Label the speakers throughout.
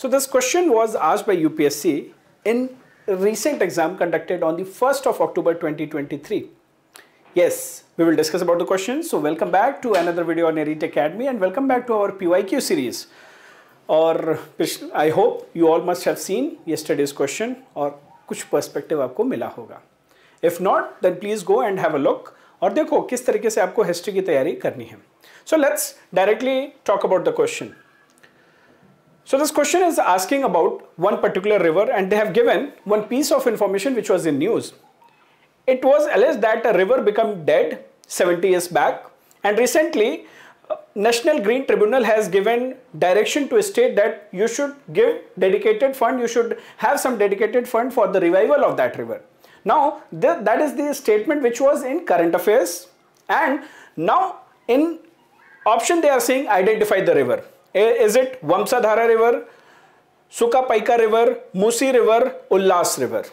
Speaker 1: So this question was asked by UPSC in a recent exam conducted on the 1st of October 2023. Yes, we will discuss about the question. So welcome back to another video on Elite Academy and welcome back to our PYQ series. Or I hope you all must have seen yesterday's question or कुछ perspective आपको मिला होगा. If not, then please go and have a look. Or देखो किस तरीके से आपको history. So let's directly talk about the question. So this question is asking about one particular river and they have given one piece of information which was in news. It was alleged that a river became dead 70 years back and recently uh, National Green Tribunal has given direction to a state that you should give dedicated fund, you should have some dedicated fund for the revival of that river. Now th that is the statement which was in current affairs and now in option they are saying identify the river. Is it Vansadhara river Suka Paika river Musi river Ulhas river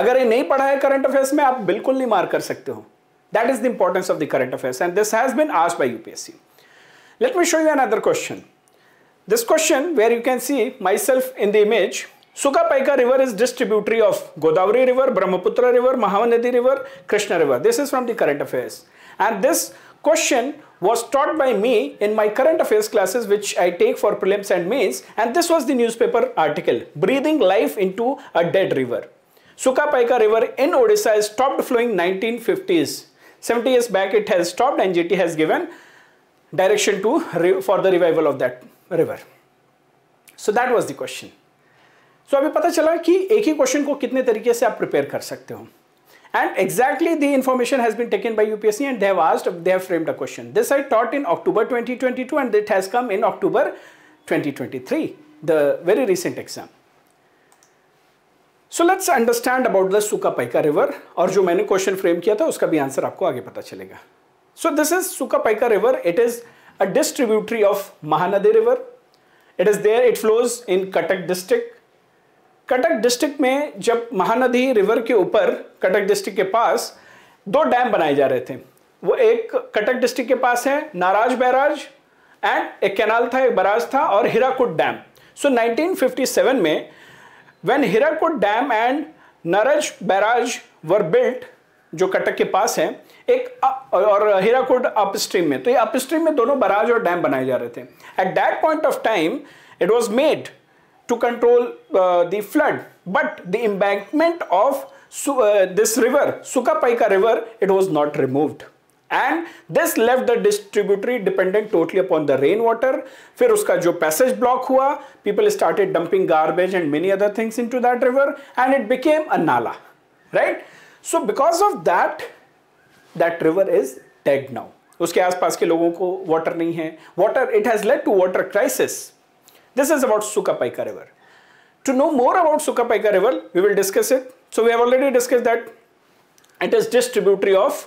Speaker 1: अगर ये नहीं पढ़ा है current affairs में आप बिल्कुल नहीं मार कर सकते हो that is the importance of the current affairs and this has been आज by UPSC let me show you another question this question where you can see myself in the image Suka Paika river is distributary of Godavari river Brahmaputra river Mahanadi river Krishna river this is from the current affairs and this question was taught by me in my current affairs classes which I take for prelims and mains and this was the newspaper article breathing life into a dead river. Sukapaika river in Odisha stopped flowing 1950s. 70 years back it has stopped and JT has given direction to for the revival of that river. So that was the question. so, now we चला कि एक ही question को कितने तरीके से आप prepare कर and exactly the information has been taken by UPSC and they have asked, they have framed a question. This I taught in October 2022 and it has come in October 2023, the very recent exam. So let's understand about the Sukapaika River. And the question framed, you answer chalega. So this is Sukapaika River. It is a distributary of Mahanadi River. It is there, it flows in Katak district. Cuttack district में जब Mahanadi river के ऊपर Cuttack district के पास दो dam बनाए जा रहे थे वो एक कटक डिस्ट्रिक्ट के पास है नाराज बैराज एंड एक कैनाल था एक बराज था और हिराकुट डैम सो so, 1957 में when Hirakud dam and Naraj barrage were built जो कटक के पास है एक और अप अपस्ट्रीम में तो ये अपस्ट्रीम में दोनों बराज और डैम बनाए जा रहे थे at that point of time it was made to control uh, the flood but the embankment of uh, this river sukapaika river it was not removed and this left the distributary dependent totally upon the rainwater. Fir uska jo passage block hua, people started dumping garbage and many other things into that river and it became a nala, right? So because of that, that river is dead now. Uske aas paas ke logon water nahi hai. Water, it has led to water crisis, This is about Sukapaika River. To know more about Sukapaika River, we will discuss it. So we have already discussed that it is distributary of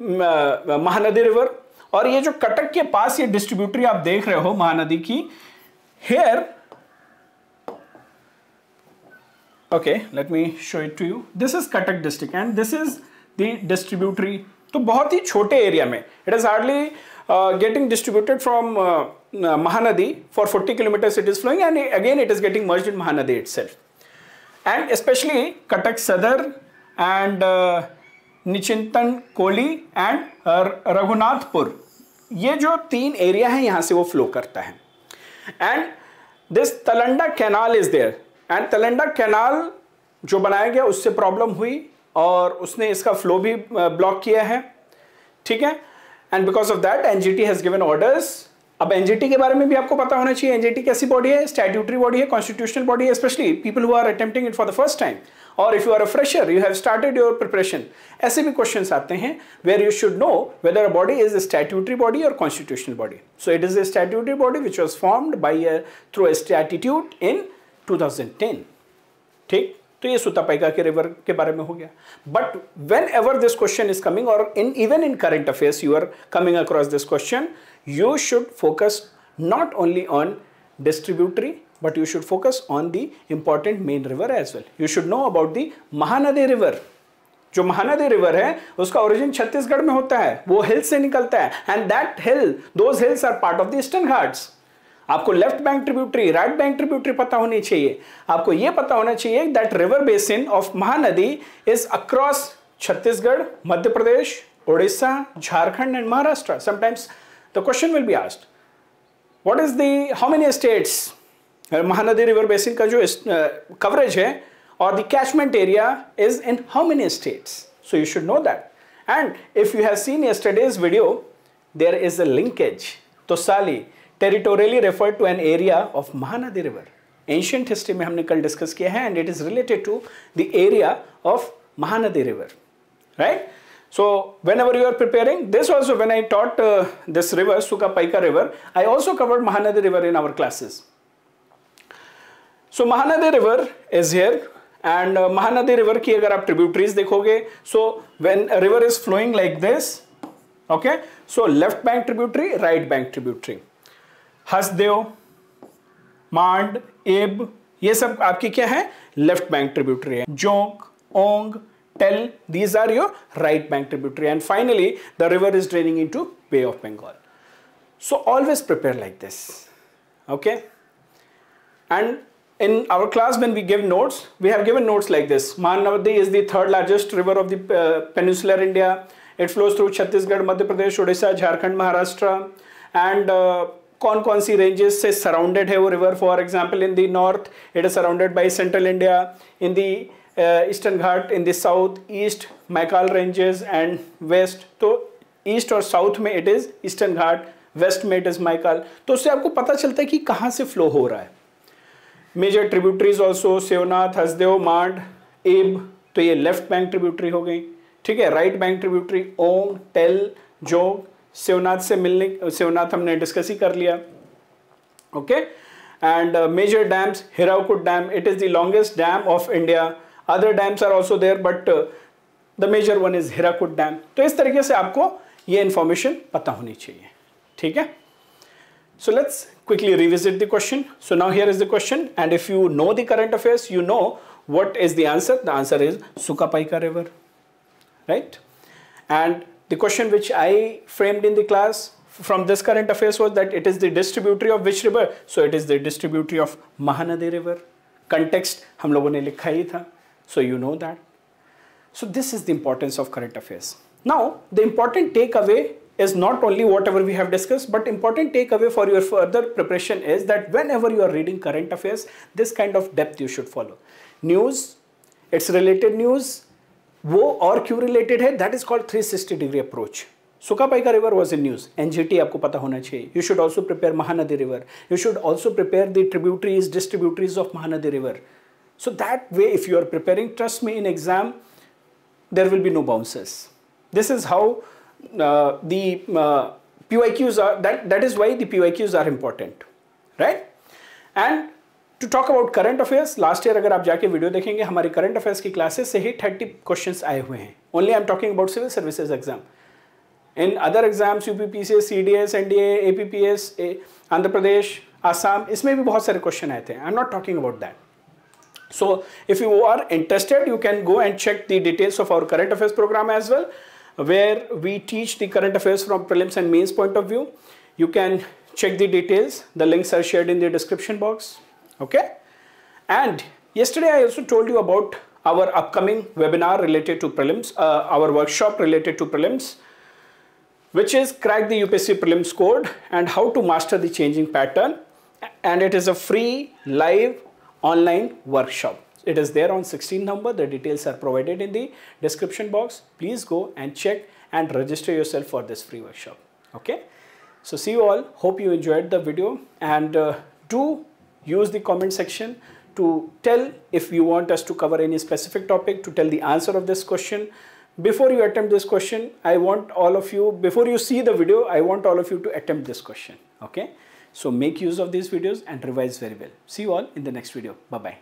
Speaker 1: Mahanadi river और ये जो कटक के पास ये distributary आप देख रहे हो महानदी की here okay let me show it to you this is Cuttack district and this is the distributary तो बहुत ही छोटे एरिया में it is hardly getting distributed from uh, Mahanadi for 40 kilometers it is flowing and again it is getting merged in Mahanadi itself. And especially Katak Sadar and uh, Nichintan Koli and uh, Raghunathpur. ये जो तीन area है यहां से वो flow करता है and this Taladanda canal is there and Taladanda canal जो बनाया गया उससे प्रॉब्लम हुई और उसने इसका फ्लो भी ब्लॉक किया है ठीक है and because of that NGT has given orders अब एनजीटी के बारे में भी आपको पता होना चाहिए एनजीटी कैसी बॉडी है स्टैट्यूटरी बॉडी है कॉन्स्टिट्यूशनल बॉडी है specially people who are attempting it for the first time और if you are a fresher you have started your preparation ऐसे भी क्वेश्चन आते हैं where you should know whether a body is a statutory body और constitutional body so it is a statutory body which was formed by through a statute in ten ठीक तो ये सुतापाइका के river के बारे में हो गया but whenever this question is coming और in even in current affairs you are coming across this question you should focus not only on distributary but you should focus on the important main river as well you should know about the Mahanadi river जो Mahanadi river है उसका origin Chhattisgarh में होता है वो हिल से निकलता है and that hill those hills are part of the Eastern Ghats आपको left bank tributary right bank tributary पता होनी चाहिए आपको यह पता होना चाहिए that river basin of Mahanadi is across Chhattisgarh Madhya Pradesh Odisha Jharkhand and Maharashtra sometimes the question will be asked what is the how many states Mahanadi river basin का जो कवरेज है और the catchment area is in how many states so you should know that and if you have seen yesterday's video there is a linkage तो साली Territorially referred to an area of Mahanadi River. Ancient history, में हमने कल discuss किया है and it is related to the area of Mahanadi So whenever you are preparing, this also when I taught uh, this river, Suka Sukapaika river, I also covered Mahanadi river in our classes. So Mahanadi river is here and uh, Mahanadi river ki agar aap tributaries dekhoge, so when a river is flowing like this, okay, so left bank tributary, right bank tributary. Hasdeo Mand Ib ये सब आपके क्या है left bank tributary है Jonk Ong Tel these are your right bank tributary and finally the river is draining into Bay of Bengal so always prepare like this okay and in our class when we give notes we have given notes like this Mahanadi is the third largest river of the peninsular India it flows through Chhattisgarh Madhya Pradesh Orissa Jharkhand Maharashtra and कौन कौन सी ranges से surrounded है वो river for example in the north it is surrounded by central India in the eastern Ghat in the south east Maikal ranges and west तो east और south में it is eastern Ghat west में इट इज़ माइकाल तो उससे आपको पता चलता है कि कहाँ से फ्लो हो रहा है major tributaries also Seonath Hasdeo Mand Ib तो ये लेफ्ट बैंक ट्रिब्यूटरी हो गई ठीक है right bank tributary Ong Tel Jonk Shivnath से मिलने शिवनाथ हमने डिस्कस ही कर लिया okay and major dams Hirakud dam it is the longest dam of India other dams are also there but the major one is Hirakud dam तो इस तरीके से आपको ये इंफॉर्मेशन पता होनी चाहिए ठीक है so let's quickly revisit the question so now here is the question and if you know the current affairs you know what is the answer the answer is Sukapaika river right and The question which I framed in the class from this current affairs was that it is the distributary of which river? So it is the distributary of Mahanadi river. Context हम लोगों ने लिखा ही So you know that. So this is the importance of current affairs. Now the important takeaway is not only whatever we have discussed but important takeaway for your further preparation is that whenever you are reading current affairs this kind of depth you should follow. News, its related news, वो और क्यों related है that is called 360 degree approach Sukapaika river was in news NGT आपको पता होना चाहिए you should also prepare Mahanadi river you should also prepare the tributaries distributaries of Mahanadi river so that way if you are preparing trust me in exam there will be no bounces this is how uh, the uh, pyqs are that is why the pyqs are important right and to talk about current affairs last year अगर आप जाके video देखेंगे हमारे current affairs की classes से ही thirty question आए हुए हैं only I am talking about civil services exam in other exams U P P C S C D S N D A P P S Andhra Pradesh Assam इसमें भी बहुत सारे क्वेश्चन आए थे I am not talking about that So if you are interested, you can go and check the details of our current affairs program as well, where we teach the current affairs from prelims and mains point of view. You can check the details. The links are shared in the description box. okay and yesterday i also told you about our upcoming webinar related to prelims uh, our workshop related to prelims which is crack the upsc prelims code and how to master the changing pattern and it is a free live online workshop it is there on 16 number the details are provided in the description box please go and check and register yourself for this free workshop okay so see you all hope you enjoyed the video and uh, do use the comment section to tell if you want us to cover any specific topic, to tell the answer of this question. Before you attempt this question, I want all of you, before you see the video, I want all of you to attempt this question. Okay. So make use of these videos and revise very well. See you all in the next video. Bye-bye.